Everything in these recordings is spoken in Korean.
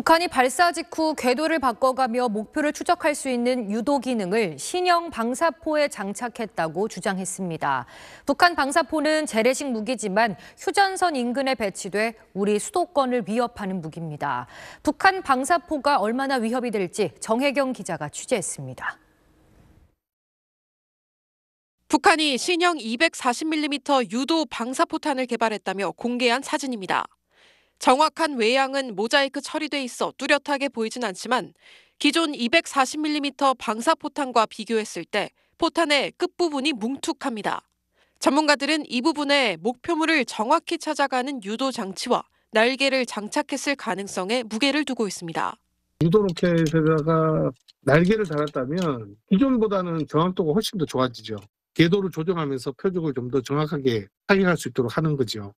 북한이 발사 직후 궤도를 바꿔가며 목표를 추적할 수 있는 유도 기능을 신형 방사포에 장착했다고 주장했습니다. 북한 방사포는 재래식 무기지만 휴전선 인근에 배치돼 우리 수도권을 위협하는 무기입니다. 북한 방사포가 얼마나 위협이 될지 정혜경 기자가 취재했습니다. 북한이 신형 240mm 유도 방사포탄을 개발했다며 공개한 사진입니다. 정확한 외양은 모자이크 처리돼 있어 뚜렷하게 보이진 않지만 기존 240mm 방사포탄과 비교했을 때 포탄의 끝부분이 뭉툭합니다. 전문가들은 이 부분에 목표물을 정확히 찾아가는 유도 장치와 날개를 장착했을 가능성에 무게를 두고 있습니다. 유도 로켓에다가 날개를 달았다면 기존보다는 정확도가 훨씬 더 좋아지죠. 궤도를 조정하면서 표적을 좀 더 정확하게 타격할 수 있도록 하는 거죠.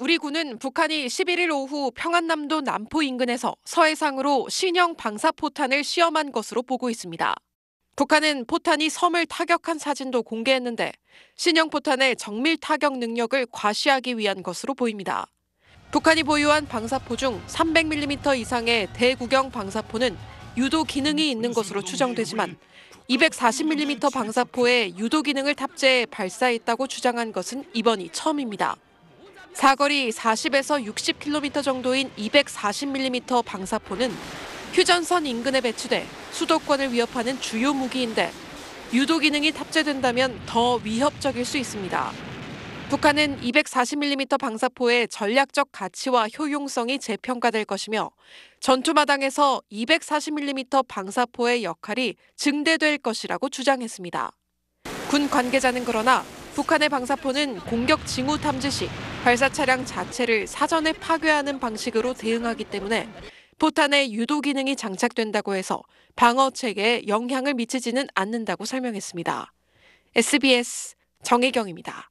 우리 군은 북한이 11일 오후 평안남도 남포 인근에서 서해상으로 신형 방사포탄을 시험한 것으로 보고 있습니다. 북한은 포탄이 섬을 타격한 사진도 공개했는데 신형 포탄의 정밀 타격 능력을 과시하기 위한 것으로 보입니다. 북한이 보유한 방사포 중 300mm 이상의 대구경 방사포는 유도 기능이 음, 있는 것으로 추정되지만 240mm 방사포에 유도 기능을 탑재해 발사했다고 주장한 것은 이번이 처음입니다. 사거리 40에서 60km 정도인 240mm 방사포는 휴전선 인근에 배치돼 수도권을 위협하는 주요 무기인데 유도 기능이 탑재된다면 더 위협적일 수 있습니다. 북한은 240mm 방사포의 전략적 가치와 효용성이 재평가될 것이며 전투마당에서 240mm 방사포의 역할이 증대될 것이라고 주장했습니다. 군 관계자는 그러나 북한의 방사포는 공격 징후 탐지 시 발사 차량 자체를 사전에 파괴하는 방식으로 대응하기 때문에 포탄의 유도 기능이 장착된다고 해서 방어 체계에 영향을 미치지는 않는다고 설명했습니다. SBS 정혜경입니다.